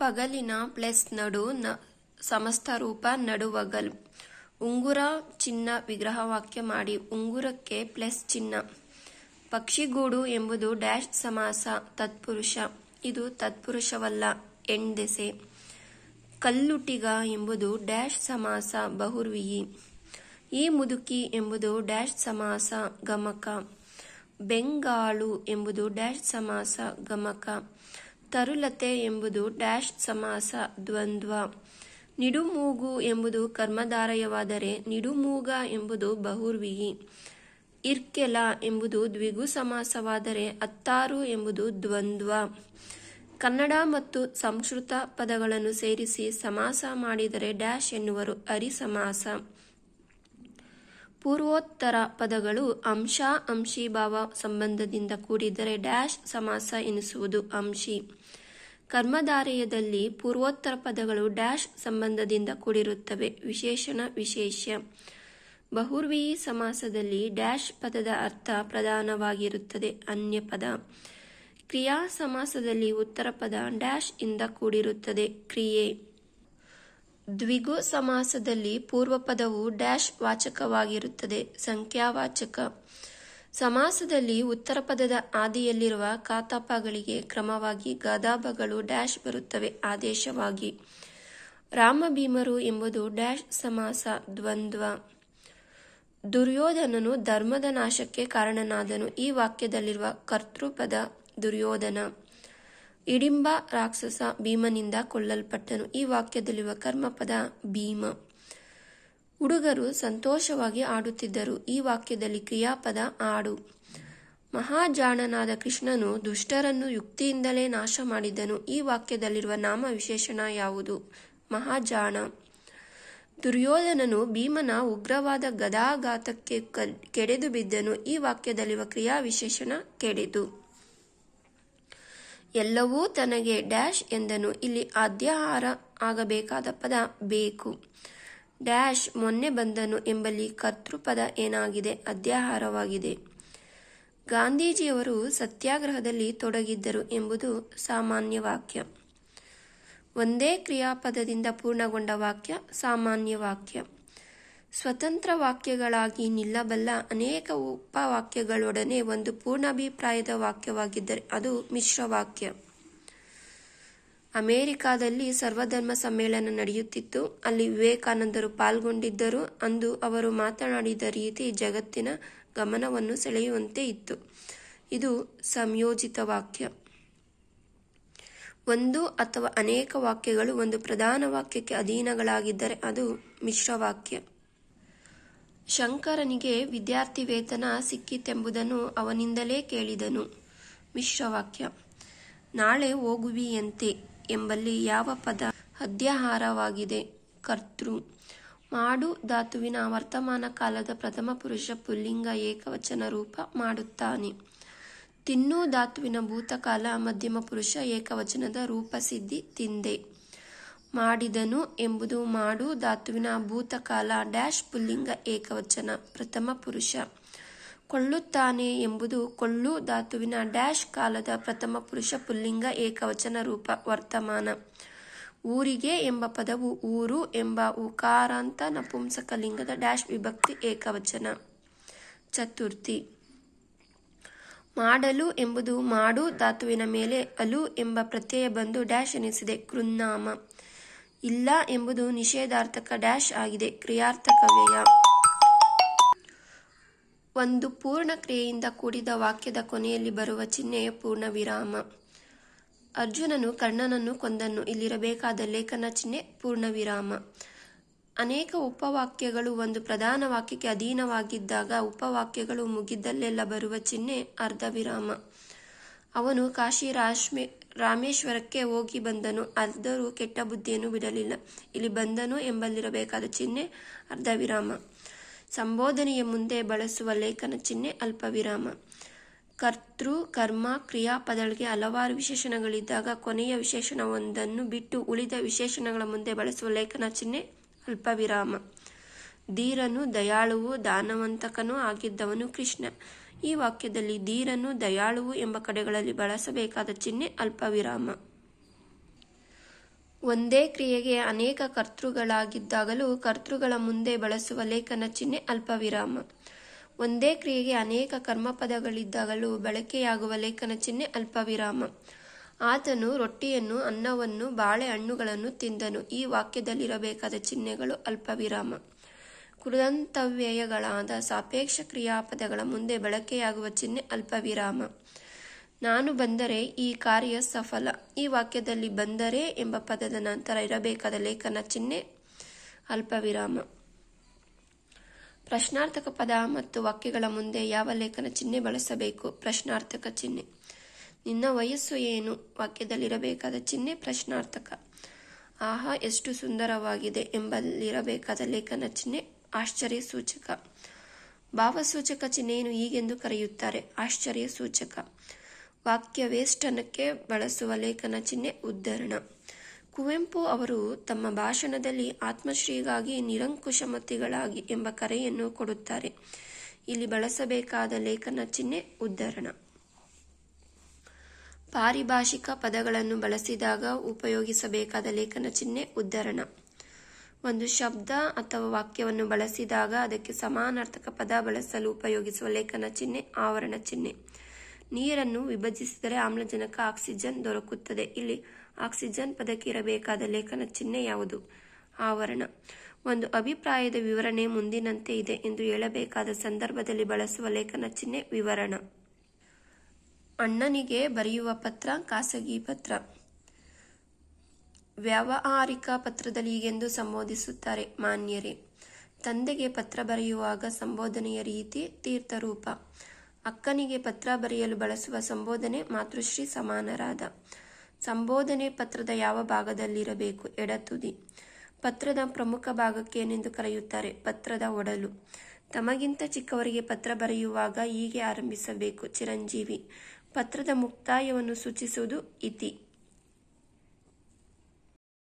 ಪಗಲಿನ plus ನಡು ನ ಸಮಸ್ತ ರೂಪ ನಡುವಗಲ್ ಉಂಗುರ ಚಿನ್ನ ವಿಗ್ರಹ ವಾಕ್ಯ ಮಾಡಿ ಉಂಗುರಕ್ಕೆ ಪ್ಲಸ್ ಚಿನ್ನ ಪಕ್ಷಿಗೂಡು ಎಂಬುದು ಡ್ಯಾಶ್ ಸಮಾಸ ತತ್ಪುರುಷ ಇದು ತತ್ಪುರುಷವಲ್ಲ ಎಂಡೆಸೆ ಕಲ್ಲುಟಿಗ ಎಂಬುದು ಡ್ಯಾಶ್ ಸಮಾಸ ಬಹುರ್ವಿಯಿ ಈ ಮುದುಕಿ ಎಂಬುದು ಡ್ಯಾಶ್ ಸಮಾಸ ಗಮಕ ಬೆಂಗಾಳು ಎಂಬುದು ಡ್ಯಾಶ್ ಸಮಾಸ ಗಮಕ ತರುಲತೆ ಎಂಬುದು ಡ್ಯಾಶ್ ಸಮಾಸ ದ್ವಂದ್ವ ನಿಡುಮೂಗು ಎಂಬುದು ಕರ್ಮಧಾರಯವಾದರೆ ನಿಡುಮೂಗ ಎಂಬುದು ಬಹುರ್ವಿಹಿ ಇರ್ಕೆಲ ಎಂಬುದು ದ್ವಿಗು ಸಮಾಸವಾದರೆ ಅತ್ತಾರು ಎಂಬುದು ದ್ವಂದ್ವ ಕನ್ನಡ ಮತ್ತು ಸಂಸ್ಕೃತ ಪದಗಳನ್ನು ಸೇರಿಸಿ ಸಮಾಸ ಮಾಡಿದರೆ ಡ್ಯಾಶ್ ಎನ್ನುವರು ಅರಿಸಮಾಸ ಪೂರ್ವೋತ್ತರ ಪದಗಳು ಅಂಶ ಭಾವ ಸಂಬಂಧದಿಂದ ಕೂಡಿದರೆ ಡ್ಯಾಶ್ ಸಮಾಸ ಎನಿಸುವುದು ಅಂಶಿ ಕರ್ಮಧಾರೆಯದಲ್ಲಿ ಪೂರ್ವೋತ್ತರ ಪದಗಳು ಡ್ಯಾಶ್ ಸಂಬಂಧದಿಂದ ಕೂಡಿರುತ್ತವೆ ವಿಶೇಷಣ ವಿಶೇಷ ಬಹುರ್ವೀಯಿ ಸಮಾಸದಲ್ಲಿ ಡ್ಯಾಶ್ ಪದದ ಅರ್ಥ ಪ್ರಧಾನವಾಗಿರುತ್ತದೆ ಅನ್ಯ ಪದ ಕ್ರಿಯಾ ಸಮಾಸದಲ್ಲಿ ಉತ್ತರ ಪದ ಡ್ಯಾಶ್ ಇಂದ ಕೂಡಿರುತ್ತದೆ ಕ್ರಿಯೆ ದ್ವಿಗು ಸಮಾಸದಲ್ಲಿ ಪೂರ್ವಪದವು ಡ್ಯಾಶ್ ವಾಚಕವಾಗಿರುತ್ತದೆ ಸಂಖ್ಯಾವಾಚಕ ಸಮಾಸದಲ್ಲಿ ಉತ್ತರ ಪದದ ಆದಿಯಲ್ಲಿರುವ ಕಾತಾಪಗಳಿಗೆ ಕ್ರಮವಾಗಿ ಗದಾಬಗಳು ಡ್ಯಾಶ್ ಬರುತ್ತವೆ ಆದೇಶವಾಗಿ ರಾಮ ಭೀಮರು ಎಂಬುದು ಡ್ಯಾಶ್ ಸಮಾಸ ದ್ವಂದ್ವ ದುರ್ಯೋಧನನು ಧರ್ಮದ ನಾಶಕ್ಕೆ ಕಾರಣನಾದನು ಈ ವಾಕ್ಯದಲ್ಲಿರುವ ಕರ್ತೃಪದ ದುರ್ಯೋಧನ ಇಡಿಂಬ ರಾಕ್ಷಸ ಭೀಮನಿಂದ ಕೊಲ್ಲಲ್ಪಟ್ಟನು ಈ ವಾಕ್ಯದಲ್ಲಿರುವ ಕರ್ಮಪದ ಭೀಮ ಹುಡುಗರು ಸಂತೋಷವಾಗಿ ಆಡುತ್ತಿದ್ದರು ಈ ವಾಕ್ಯದಲ್ಲಿ ಕ್ರಿಯಾಪದ ಆಡು ಮಹಾಜಾಣನಾದ ಕೃಷ್ಣನು ದುಷ್ಟರನ್ನು ಯುಕ್ತಿಯಿಂದಲೇ ನಾಶ ಮಾಡಿದ್ದನು ಈ ವಾಕ್ಯದಲ್ಲಿರುವ ನಾಮ ವಿಶೇಷಣ ಯಾವುದು ಮಹಾಜಾಣ ದುರ್ಯೋಧನನು ಭೀಮನ ಉಗ್ರವಾದ ಗದಾಘಾತಕ್ಕೆ ಕೆಡೆದು ಬಿದ್ದನು ಈ ವಾಕ್ಯದಲ್ಲಿರುವ ಕ್ರಿಯಾ ವಿಶೇಷಣ ಕೆಡೆದು ಎಲ್ಲವೂ ತನಗೆ ಡ್ಯಾಶ್ ಎಂದನು ಇಲ್ಲಿ ಅದ್ಯಾಹಾರ ಆಗಬೇಕಾದ ಪದ ಬೇಕು ಡ್ಯಾಶ್ ಮೊನ್ನೆ ಬಂದನು ಎಂಬಲ್ಲಿ ಕರ್ತೃಪದ ಏನಾಗಿದೆ ಅದ್ಯಾಹಾರವಾಗಿದೆ ಗಾಂಧೀಜಿಯವರು ಸತ್ಯಾಗ್ರಹದಲ್ಲಿ ತೊಡಗಿದ್ದರು ಎಂಬುದು ಸಾಮಾನ್ಯ ವಾಕ್ಯ ಒಂದೇ ಕ್ರಿಯಾಪದದಿಂದ ಪೂರ್ಣಗೊಂಡ ವಾಕ್ಯ ಸಾಮಾನ್ಯ ವಾಕ್ಯ ಸ್ವತಂತ್ರ ವಾಕ್ಯಗಳಾಗಿ ನಿಲ್ಲಬಲ್ಲ ಅನೇಕ ಉಪವಾಕ್ಯಗಳೊಡನೆ ಒಂದು ಪೂರ್ಣಾಭಿಪ್ರಾಯದ ವಾಕ್ಯವಾಗಿದ್ದರೆ ಅದು ಮಿಶ್ರವಾಕ್ಯ ಅಮೆರಿಕಾದಲ್ಲಿ ಸರ್ವಧರ್ಮ ಸಮ್ಮೇಳನ ನಡೆಯುತ್ತಿತ್ತು ಅಲ್ಲಿ ವಿವೇಕಾನಂದರು ಪಾಲ್ಗೊಂಡಿದ್ದರು ಅಂದು ಅವರು ಮಾತನಾಡಿದ ರೀತಿ ಜಗತ್ತಿನ ಗಮನವನ್ನು ಸೆಳೆಯುವಂತೆ ಇತ್ತು ಇದು ಸಂಯೋಜಿತ ವಾಕ್ಯ ಒಂದು ಅಥವಾ ಅನೇಕ ವಾಕ್ಯಗಳು ಒಂದು ಪ್ರಧಾನ ವಾಕ್ಯಕ್ಕೆ ಅಧೀನಗಳಾಗಿದ್ದರೆ ಅದು ಮಿಶ್ರವಾಕ್ಯ ಶಂಕರನಿಗೆ ವಿದ್ಯಾರ್ಥಿ ವೇತನ ಸಿಕ್ಕಿತೆಂಬುದನ್ನು ಅವನಿಂದಲೇ ಕೇಳಿದನು ಮಿಶ್ರವಾಕ್ಯ ನಾಳೆ ಹೋಗುವಿಯಂತೆ ಎಂಬಲ್ಲಿ ಯಾವ ಪದ ಹದ್ಯಾಹಾರವಾಗಿದೆ ಕರ್ತೃ ಮಾಡು ಧಾತುವಿನ ವರ್ತಮಾನ ಕಾಲದ ಪ್ರಥಮ ಪುರುಷ ಪುಲ್ಲಿಂಗ ಏಕವಚನ ರೂಪ ಮಾಡುತ್ತಾನೆ ತಿನ್ನು ಧಾತುವಿನ ಭೂತಕಾಲ ಮಧ್ಯಮ ಪುರುಷ ಏಕವಚನದ ರೂಪಸಿದ್ಧಿ ತಿಂದೆ ಮಾಡಿದನು ಎಂಬುದು ಮಾಡು ಧಾತುವಿನ ಭೂತಕಾಲ ಡ್ಯಾಶ್ ಪುಲ್ಲಿಂಗ ಏಕವಚನ ಪ್ರಥಮ ಪುರುಷ ಕೊಳ್ಳುತ್ತಾನೆ ಎಂಬುದು ಕೊಳ್ಳು ಧಾತುವಿನ ಡ್ಯಾಶ್ ಕಾಲದ ಪ್ರಥಮ ಪುರುಷ ಪುಲ್ಲಿಂಗ ಏಕವಚನ ರೂಪ ವರ್ತಮಾನ ಊರಿಗೆ ಎಂಬ ಪದವು ಊರು ಎಂಬ ಉಕಾರಾಂತ ಲಿಂಗದ ಡ್ಯಾಶ್ ವಿಭಕ್ತಿ ಏಕವಚನ ಚತುರ್ಥಿ ಮಾಡಲು ಎಂಬುದು ಮಾಡು ಧಾತುವಿನ ಮೇಲೆ ಅಲು ಎಂಬ ಪ್ರತ್ಯಯ ಬಂದು ಡ್ಯಾಶ್ ಎನಿಸಿದೆ ಕೃನ್ನಾಮ ಇಲ್ಲ ಎಂಬುದು ನಿಷೇಧಾರ್ಥಕ ಡ್ಯಾಶ್ ಆಗಿದೆ ಕ್ರಿಯಾರ್ಥಕ ವ್ಯಯ ಒಂದು ಪೂರ್ಣ ಕ್ರಿಯೆಯಿಂದ ಕೂಡಿದ ವಾಕ್ಯದ ಕೊನೆಯಲ್ಲಿ ಬರುವ ಚಿಹ್ನೆ ಪೂರ್ಣ ವಿರಾಮ ಅರ್ಜುನನು ಕರ್ಣನನ್ನು ಕೊಂದನ್ನು ಇಲ್ಲಿರಬೇಕಾದ ಲೇಖನ ಚಿಹ್ನೆ ಪೂರ್ಣ ವಿರಾಮ ಅನೇಕ ಉಪವಾಕ್ಯಗಳು ಒಂದು ಪ್ರಧಾನ ವಾಕ್ಯಕ್ಕೆ ಅಧೀನವಾಗಿದ್ದಾಗ ಉಪವಾಕ್ಯಗಳು ಮುಗಿದಲ್ಲೆಲ್ಲ ಬರುವ ಚಿಹ್ನೆ ಅರ್ಧ ವಿರಾಮ ಅವನು ಕಾಶಿ ರಾಶ್ಮಿ ರಾಮೇಶ್ವರಕ್ಕೆ ಹೋಗಿ ಬಂದನು ಆದರೂ ಕೆಟ್ಟ ಬುದ್ಧಿಯನ್ನು ಬಿಡಲಿಲ್ಲ ಇಲ್ಲಿ ಬಂದನು ಎಂಬಲ್ಲಿರಬೇಕಾದ ಚಿಹ್ನೆ ಅರ್ಧ ವಿರಾಮ ಸಂಬೋಧನೆಯ ಮುಂದೆ ಬಳಸುವ ಲೇಖನ ಚಿಹ್ನೆ ಅಲ್ಪ ವಿರಾಮ ಕರ್ತೃ ಕರ್ಮ ಕ್ರಿಯಾಪದಗಳಿಗೆ ಹಲವಾರು ವಿಶೇಷಣಗಳಿದ್ದಾಗ ಕೊನೆಯ ವಿಶೇಷಣವೊಂದನ್ನು ಬಿಟ್ಟು ಉಳಿದ ವಿಶೇಷಣಗಳ ಮುಂದೆ ಬಳಸುವ ಲೇಖನ ಚಿಹ್ನೆ ಅಲ್ಪ ವಿರಾಮ ಧೀರನು ದಯಾಳುವು ದಾನವಂತಕನೂ ಆಗಿದ್ದವನು ಕೃಷ್ಣ ಈ ವಾಕ್ಯದಲ್ಲಿ ಧೀರನು ದಯಾಳುವು ಎಂಬ ಕಡೆಗಳಲ್ಲಿ ಬಳಸಬೇಕಾದ ಚಿಹ್ನೆ ಅಲ್ಪವಿರಾಮ ಒಂದೇ ಕ್ರಿಯೆಗೆ ಅನೇಕ ಕರ್ತೃಗಳಾಗಿದ್ದಾಗಲೂ ಕರ್ತೃಗಳ ಮುಂದೆ ಬಳಸುವ ಲೇಖನ ಚಿಹ್ನೆ ಅಲ್ಪವಿರಾಮ ಒಂದೇ ಕ್ರಿಯೆಗೆ ಅನೇಕ ಕರ್ಮಪದಗಳಿದ್ದಾಗಲೂ ಬಳಕೆಯಾಗುವ ಲೇಖನ ಚಿಹ್ನೆ ಅಲ್ಪವಿರಾಮ ಆತನು ರೊಟ್ಟಿಯನ್ನು ಅನ್ನವನ್ನು ಬಾಳೆಹಣ್ಣುಗಳನ್ನು ತಿಂದನು ಈ ವಾಕ್ಯದಲ್ಲಿರಬೇಕಾದ ಚಿಹ್ನೆಗಳು ಅಲ್ಪವಿರಾಮ ಕೃದಂತವ್ಯಯಗಳಾದ ಸಾಪೇಕ್ಷ ಕ್ರಿಯಾಪದಗಳ ಮುಂದೆ ಬಳಕೆಯಾಗುವ ಚಿಹ್ನೆ ಅಲ್ಪವಿರಾಮ ನಾನು ಬಂದರೆ ಈ ಕಾರ್ಯ ಸಫಲ ಈ ವಾಕ್ಯದಲ್ಲಿ ಬಂದರೆ ಎಂಬ ಪದದ ನಂತರ ಇರಬೇಕಾದ ಲೇಖನ ಚಿಹ್ನೆ ಅಲ್ಪವಿರಾಮ ಪ್ರಶ್ನಾರ್ಥಕ ಪದ ಮತ್ತು ವಾಕ್ಯಗಳ ಮುಂದೆ ಯಾವ ಲೇಖನ ಚಿಹ್ನೆ ಬಳಸಬೇಕು ಪ್ರಶ್ನಾರ್ಥಕ ಚಿಹ್ನೆ ನಿನ್ನ ವಯಸ್ಸು ಏನು ವಾಕ್ಯದಲ್ಲಿರಬೇಕಾದ ಚಿಹ್ನೆ ಪ್ರಶ್ನಾರ್ಥಕ ಆಹಾ ಎಷ್ಟು ಸುಂದರವಾಗಿದೆ ಎಂಬಲ್ಲಿರಬೇಕಾದ ಲೇಖನ ಚಿಹ್ನೆ ಆಶ್ಚರ್ಯ ಸೂಚಕ ಭಾವಸೂಚಕ ಚಿಹ್ನೆಯನ್ನು ಹೀಗೆಂದು ಕರೆಯುತ್ತಾರೆ ಆಶ್ಚರ್ಯ ಸೂಚಕ ವಾಕ್ಯ ವೇಷ್ಟನಕ್ಕೆ ಬಳಸುವ ಲೇಖನ ಚಿಹ್ನೆ ಉದ್ಧರಣ ಕುವೆಂಪು ಅವರು ತಮ್ಮ ಭಾಷಣದಲ್ಲಿ ಆತ್ಮಶ್ರೀಗಾಗಿ ನಿರಂಕುಶ ಮತಿಗಳಾಗಿ ಎಂಬ ಕರೆಯನ್ನು ಕೊಡುತ್ತಾರೆ ಇಲ್ಲಿ ಬಳಸಬೇಕಾದ ಲೇಖನ ಚಿಹ್ನೆ ಉದ್ಧರಣ ಪಾರಿಭಾಷಿಕ ಪದಗಳನ್ನು ಬಳಸಿದಾಗ ಉಪಯೋಗಿಸಬೇಕಾದ ಲೇಖನ ಚಿಹ್ನೆ ಉದ್ಧರಣ ಒಂದು ಶಬ್ದ ಅಥವಾ ವಾಕ್ಯವನ್ನು ಬಳಸಿದಾಗ ಅದಕ್ಕೆ ಸಮಾನಾರ್ಥಕ ಪದ ಬಳಸಲು ಉಪಯೋಗಿಸುವ ಲೇಖನ ಚಿಹ್ನೆ ಆವರಣ ಚಿಹ್ನೆ ನೀರನ್ನು ವಿಭಜಿಸಿದರೆ ಆಮ್ಲಜನಕ ಆಕ್ಸಿಜನ್ ದೊರಕುತ್ತದೆ ಇಲ್ಲಿ ಆಕ್ಸಿಜನ್ ಪದಕ್ಕೆ ಇರಬೇಕಾದ ಲೇಖನ ಚಿಹ್ನೆ ಯಾವುದು ಆವರಣ ಒಂದು ಅಭಿಪ್ರಾಯದ ವಿವರಣೆ ಮುಂದಿನಂತೆ ಇದೆ ಎಂದು ಹೇಳಬೇಕಾದ ಸಂದರ್ಭದಲ್ಲಿ ಬಳಸುವ ಲೇಖನ ಚಿಹ್ನೆ ವಿವರಣ ಅಣ್ಣನಿಗೆ ಬರೆಯುವ ಪತ್ರ ಖಾಸಗಿ ಪತ್ರ ವ್ಯಾವಹಾರಿಕ ಪತ್ರದಲ್ಲಿ ಹೀಗೆಂದು ಸಂಬೋಧಿಸುತ್ತಾರೆ ಮಾನ್ಯರೇ ತಂದೆಗೆ ಪತ್ರ ಬರೆಯುವಾಗ ಸಂಬೋಧನೆಯ ರೀತಿ ತೀರ್ಥರೂಪ ಅಕ್ಕನಿಗೆ ಪತ್ರ ಬರೆಯಲು ಬಳಸುವ ಸಂಬೋಧನೆ ಮಾತೃಶ್ರೀ ಸಮಾನರಾದ ಸಂಬೋಧನೆ ಪತ್ರದ ಯಾವ ಭಾಗದಲ್ಲಿರಬೇಕು ಎಡತುದಿ ಪತ್ರದ ಪ್ರಮುಖ ಭಾಗಕ್ಕೆ ಏನೆಂದು ಕರೆಯುತ್ತಾರೆ ಪತ್ರದ ಒಡಲು ತಮಗಿಂತ ಚಿಕ್ಕವರಿಗೆ ಪತ್ರ ಬರೆಯುವಾಗ ಹೀಗೆ ಆರಂಭಿಸಬೇಕು ಚಿರಂಜೀವಿ ಪತ್ರದ ಮುಕ್ತಾಯವನ್ನು ಸೂಚಿಸುವುದು ಇತಿ